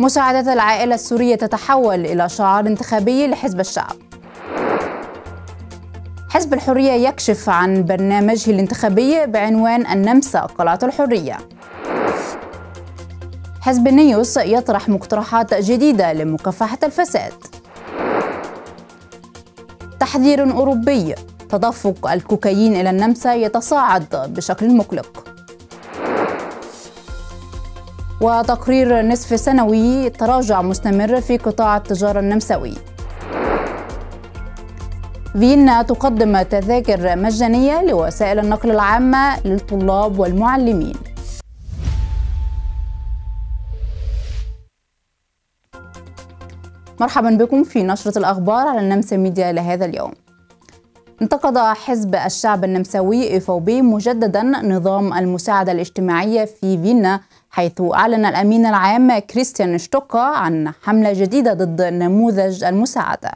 مساعدة العائلة السورية تتحول إلى شعار انتخابي لحزب الشعب حزب الحرية يكشف عن برنامجه الانتخابي بعنوان النمسا قلعة الحرية حزب نيوس يطرح مقترحات جديدة لمكافحة الفساد تحذير أوروبي تدفق الكوكايين إلى النمسا يتصاعد بشكل مقلق وتقرير نصف سنوي تراجع مستمر في قطاع التجارة النمساوي فيينا تقدم تذاكر مجانية لوسائل النقل العامة للطلاب والمعلمين مرحبا بكم في نشرة الأخبار على النمسا ميديا لهذا اليوم انتقد حزب الشعب النمساوي إيفوبي مجددا نظام المساعدة الاجتماعية في فيينا حيث أعلن الأمين العام كريستيان شتوكا عن حملة جديدة ضد نموذج المساعدة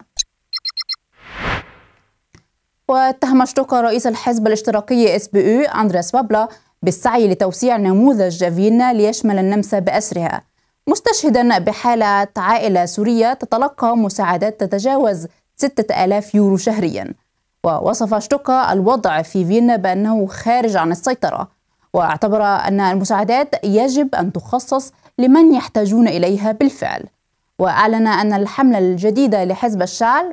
واتهم شتوكا رئيس الحزب الاشتراكي اس بي او اندرياس بابلا بالسعي لتوسيع نموذج فيينا ليشمل النمسا بأسرها مستشهدا بحالة عائلة سورية تتلقى مساعدات تتجاوز 6000 يورو شهريا ووصف شتوكا الوضع في فيينا بأنه خارج عن السيطرة واعتبر أن المساعدات يجب أن تخصص لمن يحتاجون إليها بالفعل وأعلن أن الحملة الجديدة لحزب الشعب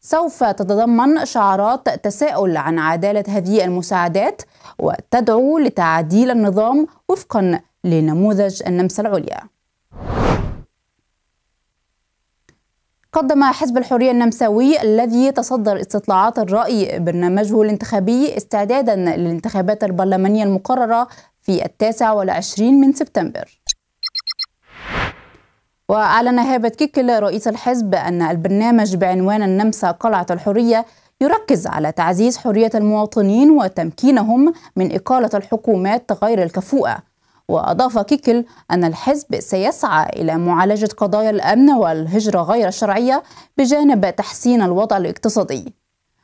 سوف تتضمن شعارات تساؤل عن عدالة هذه المساعدات وتدعو لتعديل النظام وفقا لنموذج النمسا العليا قدم حزب الحرية النمساوي الذي تصدر استطلاعات الرأي برنامجه الانتخابي استعدادا للانتخابات البرلمانية المقررة في التاسع والعشرين من سبتمبر وأعلن هابت كيكل رئيس الحزب أن البرنامج بعنوان النمسا قلعة الحرية يركز على تعزيز حرية المواطنين وتمكينهم من إقالة الحكومات غير الكفؤة وأضاف كيكل أن الحزب سيسعى إلى معالجة قضايا الأمن والهجرة غير الشرعية بجانب تحسين الوضع الاقتصادي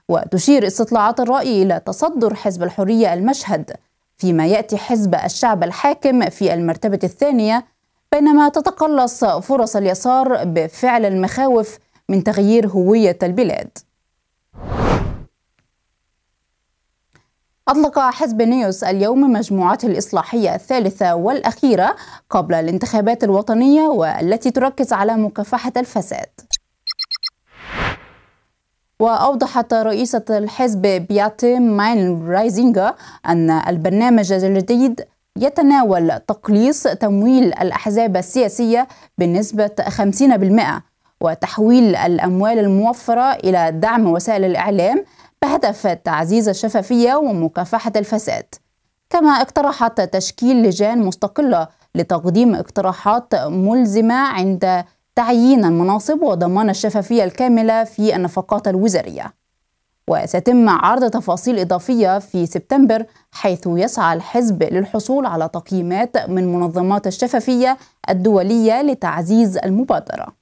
وتشير استطلاعات الرأي إلى تصدر حزب الحرية المشهد فيما يأتي حزب الشعب الحاكم في المرتبة الثانية بينما تتقلص فرص اليسار بفعل المخاوف من تغيير هوية البلاد أطلق حزب نيوس اليوم مجموعته الإصلاحية الثالثة والأخيرة قبل الانتخابات الوطنية والتي تركز على مكافحة الفساد وأوضحت رئيسة الحزب بياتي ماين رايزينغا أن البرنامج الجديد يتناول تقليص تمويل الأحزاب السياسية بنسبة 50% وتحويل الأموال الموفرة إلى دعم وسائل الإعلام بهدف تعزيز الشفافية ومكافحة الفساد كما اقترحت تشكيل لجان مستقلة لتقديم اقتراحات ملزمة عند تعيين المناصب وضمان الشفافية الكاملة في النفقات الوزارية وسيتم عرض تفاصيل إضافية في سبتمبر حيث يسعى الحزب للحصول على تقييمات من منظمات الشفافية الدولية لتعزيز المبادرة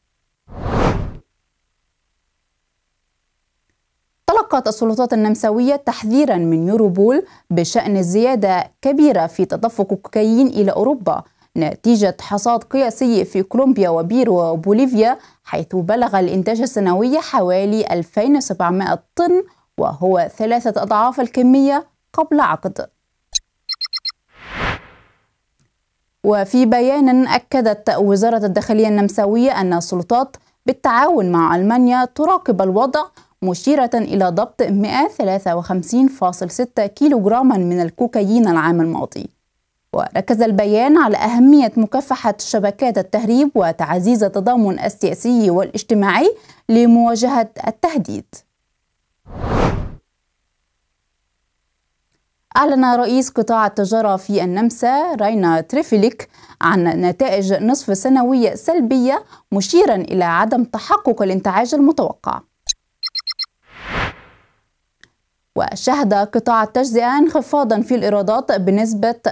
ألقت السلطات النمساوية تحذيرا من يوروبول بشأن الزيادة كبيرة في تدفق الكوكايين إلى أوروبا نتيجة حصاد قياسي في كولومبيا وبيرو وبوليفيا حيث بلغ الإنتاج السنوي حوالي 2700 طن وهو ثلاثة أضعاف الكمية قبل عقد وفي بيان أكدت وزارة الداخلية النمساوية أن السلطات بالتعاون مع ألمانيا تراقب الوضع مشيرة إلى ضبط 153.6 كيلوغراما من الكوكايين العام الماضي وركز البيان على أهمية مكافحة شبكات التهريب وتعزيز التضامن السياسي والاجتماعي لمواجهة التهديد أعلن رئيس قطاع التجارة في النمسا راينا تريفيليك عن نتائج نصف سنوية سلبية مشيرا إلى عدم تحقق الانتعاج المتوقع وشهد قطاع التجزئة انخفاضا في الإيرادات بنسبة 0.8%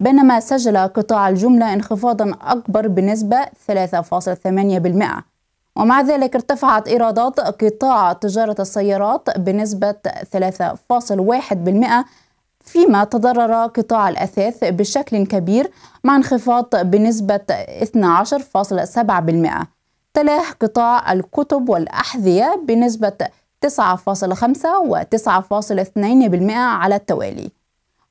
بينما سجل قطاع الجملة انخفاضا أكبر بنسبة 3.8% ومع ذلك ارتفعت إيرادات قطاع تجارة السيارات بنسبة 3.1% فيما تضرر قطاع الأثاث بشكل كبير مع انخفاض بنسبة 12.7% تلاه قطاع الكتب والأحذية بنسبة 9.5 و 9.2% على التوالي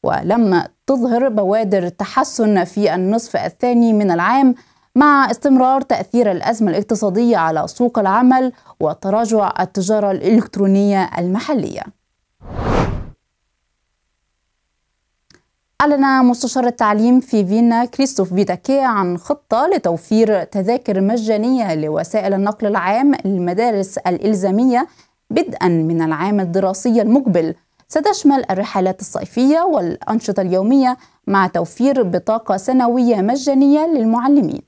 ولم تظهر بوادر تحسن في النصف الثاني من العام مع استمرار تأثير الأزمة الاقتصادية على سوق العمل وتراجع التجارة الإلكترونية المحلية. أعلن مستشار التعليم في فيينا كريستوف فيتاكي عن خطة لتوفير تذاكر مجانية لوسائل النقل العام للمدارس الإلزامية بدءا من العام الدراسي المقبل ستشمل الرحلات الصيفية والأنشطة اليومية مع توفير بطاقة سنوية مجانية للمعلمين.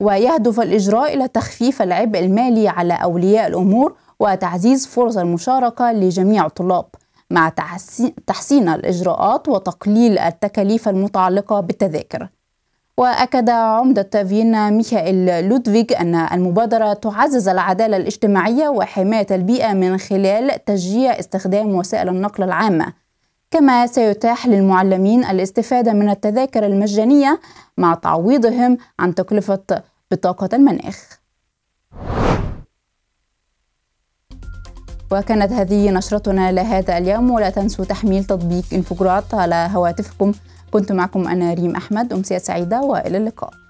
ويهدف الإجراء إلى تخفيف العبء المالي على أولياء الأمور وتعزيز فرص المشاركة لجميع الطلاب مع تحسين الإجراءات وتقليل التكاليف المتعلقة بالتذاكر. وأكد عمدة فيينا ميخائيل لودفيج أن المبادرة تعزز العدالة الاجتماعية وحماية البيئة من خلال تشجيع استخدام وسائل النقل العامة كما سيتاح للمعلمين الاستفادة من التذاكر المجانية مع تعويضهم عن تكلفة بطاقة المناخ وكانت هذه نشرتنا لهذا اليوم ولا تنسوا تحميل تطبيق انفجرات على هواتفكم كنت معكم أنا ريم أحمد أمسية سعيدة وإلى اللقاء